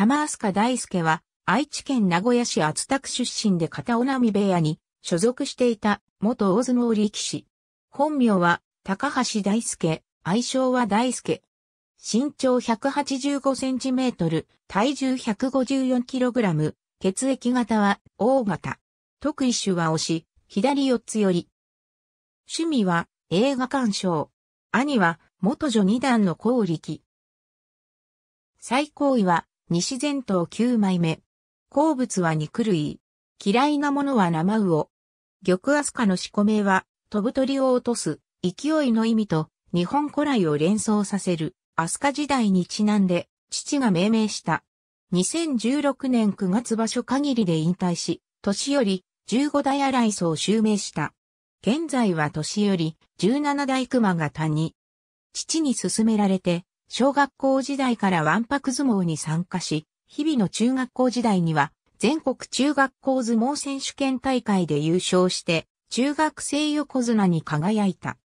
玉飛鳥大輔は、愛知県名古屋市厚田区出身で片尾波部屋に所属していた元大相撲力士。本名は高橋大輔、愛称は大輔。身長185センチメートル、体重154キログラム、血液型は O 型。特異種は推し、左四つ寄り。趣味は映画鑑賞。兄は元女二段の功力。最高位は西全島9枚目。好物は肉類。嫌いなものは生魚。玉アスカの四個名は、飛ぶ鳥を落とす、勢いの意味と、日本古来を連想させる、アスカ時代にちなんで、父が命名した。2016年9月場所限りで引退し、年より15代アライソを襲名した。現在は年より17代熊が谷。父に勧められて、小学校時代からワンパク相撲に参加し、日々の中学校時代には、全国中学校相撲選手権大会で優勝して、中学生横綱に輝いた。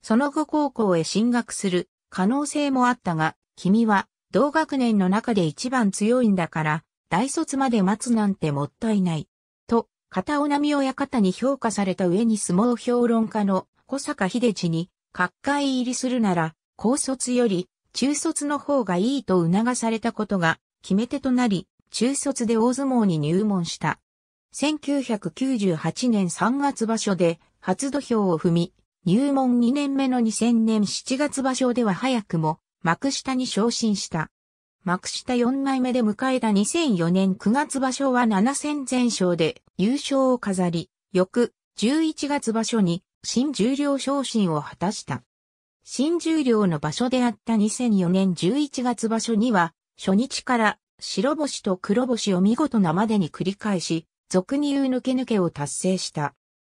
その後高校へ進学する可能性もあったが、君は同学年の中で一番強いんだから、大卒まで待つなんてもったいない。と、片尾波親方に評価された上に相撲評論家の小坂秀治に、各界入りするなら、高卒より中卒の方がいいと促されたことが決め手となり、中卒で大相撲に入門した。1998年3月場所で初土俵を踏み、入門2年目の2000年7月場所では早くも幕下に昇進した。幕下4枚目で迎えた2004年9月場所は7戦全勝で優勝を飾り、翌11月場所に新十両昇進を果たした。新重量の場所であった2004年11月場所には、初日から白星と黒星を見事なまでに繰り返し、俗に言う抜け抜けを達成した。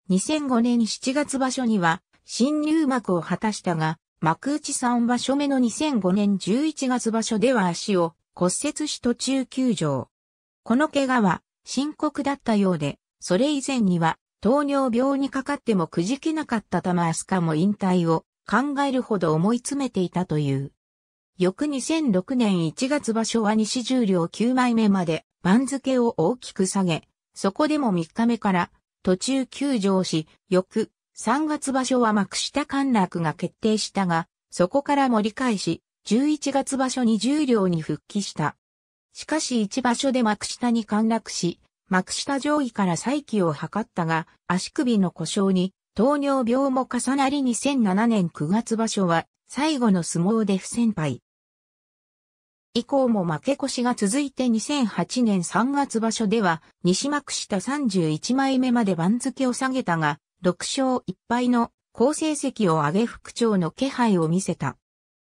2005年7月場所には、新入幕を果たしたが、幕内3場所目の2005年11月場所では足を骨折し途中休場。この怪我は深刻だったようで、それ以前には糖尿病にかかってもくじけなかった玉明日香も引退を考えるほど思い詰めていたという。翌2006年1月場所は西重量9枚目まで番付を大きく下げ、そこでも3日目から途中休場し、翌3月場所は幕下陥落が決定したが、そこから盛り返し、11月場所に重量に復帰した。しかし1場所で幕下に陥落し、幕下上位から再起を図ったが、足首の故障に糖尿病も重なり2007年9月場所は最後の相撲で不戦敗。以降も負け越しが続いて2008年3月場所では西幕下31枚目まで番付を下げたが6勝1敗の好成績を上げ復調の気配を見せた。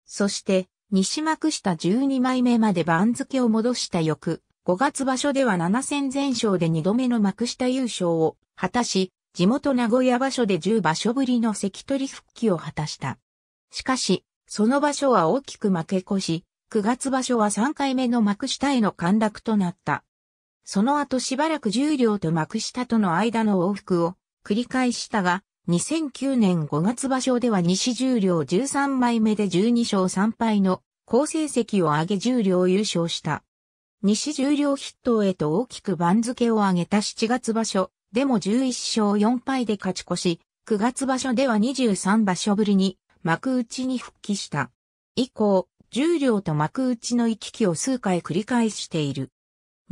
そして西幕下12枚目まで番付を戻した翌5月場所では7戦全勝で2度目の幕下優勝を果たし地元名古屋場所で10場所ぶりの関取復帰を果たした。しかし、その場所は大きく負け越し、9月場所は3回目の幕下への陥落となった。その後しばらく重量と幕下との間の往復を繰り返したが、2009年5月場所では西重量13枚目で12勝3敗の好成績を上げ重量優勝した。西重量筆頭へと大きく番付を上げた7月場所、でも11勝4敗で勝ち越し、9月場所では23場所ぶりに幕内に復帰した。以降、重量と幕内の行き来を数回繰り返している。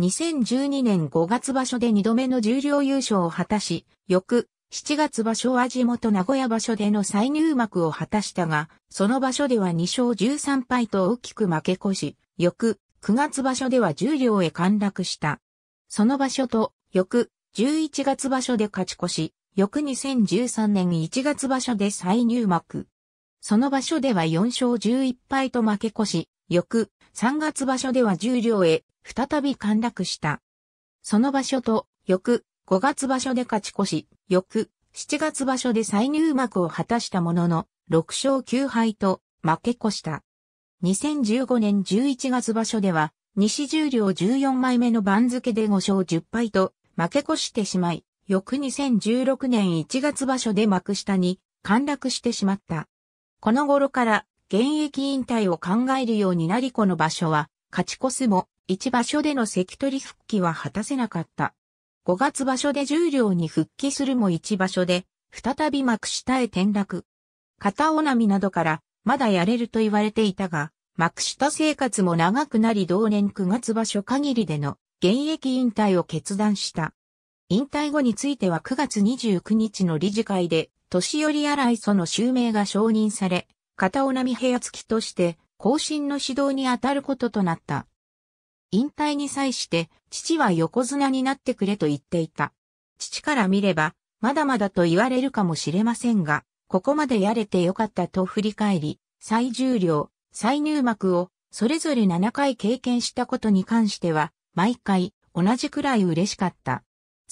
2012年5月場所で2度目の重量優勝を果たし、翌7月場所は地元名古屋場所での再入幕を果たしたが、その場所では2勝13敗と大きく負け越し、翌9月場所では重量へ陥落した。その場所と翌11月場所で勝ち越し、翌2013年1月場所で再入幕。その場所では4勝11敗と負け越し、翌3月場所では10両へ再び陥落した。その場所と翌5月場所で勝ち越し、翌7月場所で再入幕を果たしたものの、6勝9敗と負け越した。2015年11月場所では、西十両14枚目の番付で5勝10敗と負け越してしまい、翌2016年1月場所で幕下に陥落してしまった。この頃から現役引退を考えるようになりこの場所は勝ち越すも一場所での関取復帰は果たせなかった。5月場所で十両に復帰するも一場所で再び幕下へ転落。片尾波などからまだやれると言われていたが、幕下生活も長くなり同年9月場所限りでの現役引退を決断した。引退後については9月29日の理事会で、年寄り荒い。その襲名が承認され、片尾波平付きとして、後進の指導に当たることとなった。引退に際して、父は横綱になってくれと言っていた。父から見れば、まだまだと言われるかもしれませんが、ここまでやれてよかったと振り返り、最重量、再入幕を、それぞれ7回経験したことに関しては、毎回同じくらい嬉しかった。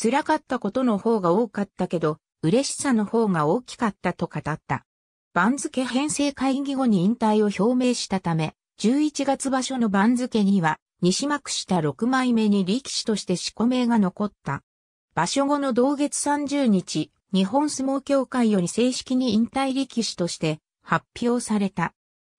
辛かったことの方が多かったけど、嬉しさの方が大きかったと語った。番付編成会議後に引退を表明したため、11月場所の番付には、西幕下6枚目に力士として四込名が残った。場所後の同月30日、日本相撲協会より正式に引退力士として発表された。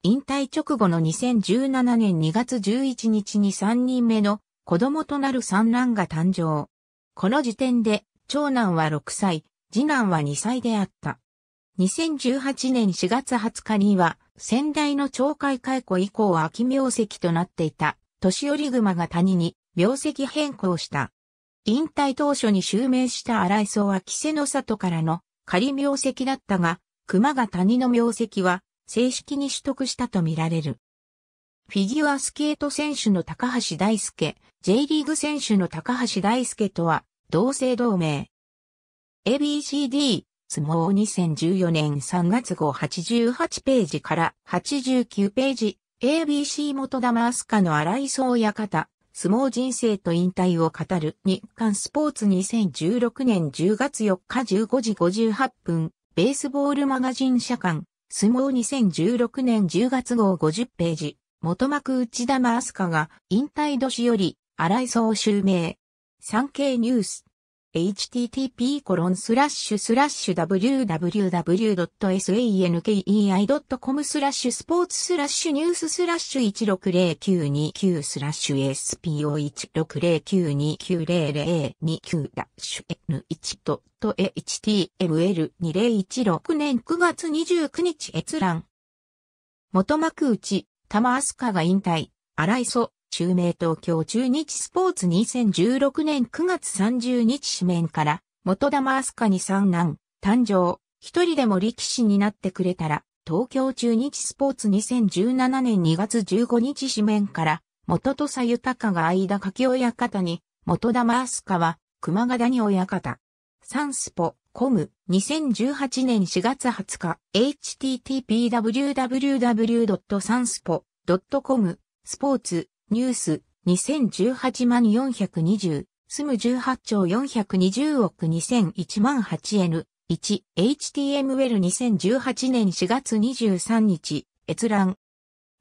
引退直後の2017年2月11日に3人目の子供となる三男が誕生。この時点で、長男は6歳、次男は2歳であった。2018年4月20日には、先代の懲戒解雇以降は空名跡となっていた、年寄熊が谷に、名跡変更した。引退当初に襲名した荒荘は稀勢の里からの仮名跡だったが、熊が谷の名跡は正式に取得したとみられる。フィギュアスケート選手の高橋大輔、J リーグ選手の高橋大輔とは、同姓同名。ABCD、相撲2014年3月号88ページから89ページ、ABC 元玉明日香の荒磯親方、相撲人生と引退を語る日刊スポーツ2016年10月4日15時58分、ベースボールマガジン社刊、相撲2016年10月号50ページ。元幕内田真飛鳥が引退年より荒井総襲名。産経ニュース。http コロンスラッシュスラッシュ www.sankei.com スラッシュスポーツスラッシュニューススラッシュ160929スラッシュ SPO1609290029 ダッシュ n h t m l 2 0 1 6年9月29日閲覧元幕内玉飛鳥が引退、荒磯、中名東京中日スポーツ2016年9月30日紙面から、元玉飛鳥に三男、誕生、一人でも力士になってくれたら、東京中日スポーツ2017年2月15日紙面から、元ゆ佐豊が間き親方に、元玉飛鳥は、熊ヶ谷親方。サンスポ、コム2018年4月20日 http://www.sanspo.com スポーツニュース2018万420スム18兆420億2001万 8N1 HTML2018 年4月23日閲覧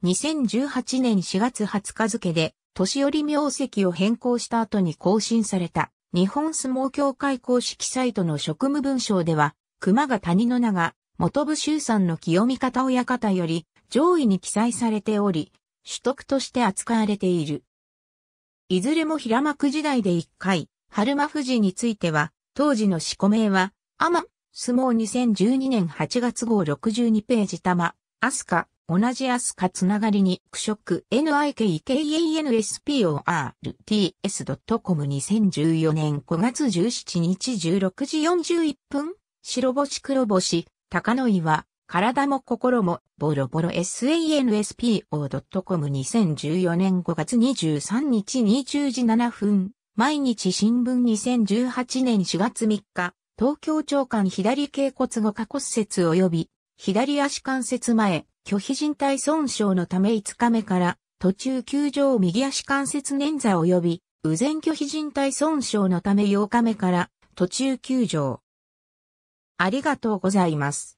2018年4月20日付で年寄り名跡を変更した後に更新された。日本相撲協会公式サイトの職務文章では、熊が谷の名が、元部周さんの清見方親方より上位に記載されており、取得として扱われている。いずれも平幕時代で1回、春間富士については、当時の四股名は、天、相撲2012年8月号62ページ玉、アスカ、同じアスカつながりに、苦色 nikekanspoRTS.com2014 年5月17日16時41分、白星黒星、高野岩、体も心も、ボロボロ sanspo.com2014 年5月23日20時7分、毎日新聞2018年4月3日、東京長官左頸骨後下骨折及び、左足関節前、拒否人体損傷のため5日目から途中休場右足関節捻挫及び右前拒否人体損傷のため8日目から途中休場。ありがとうございます。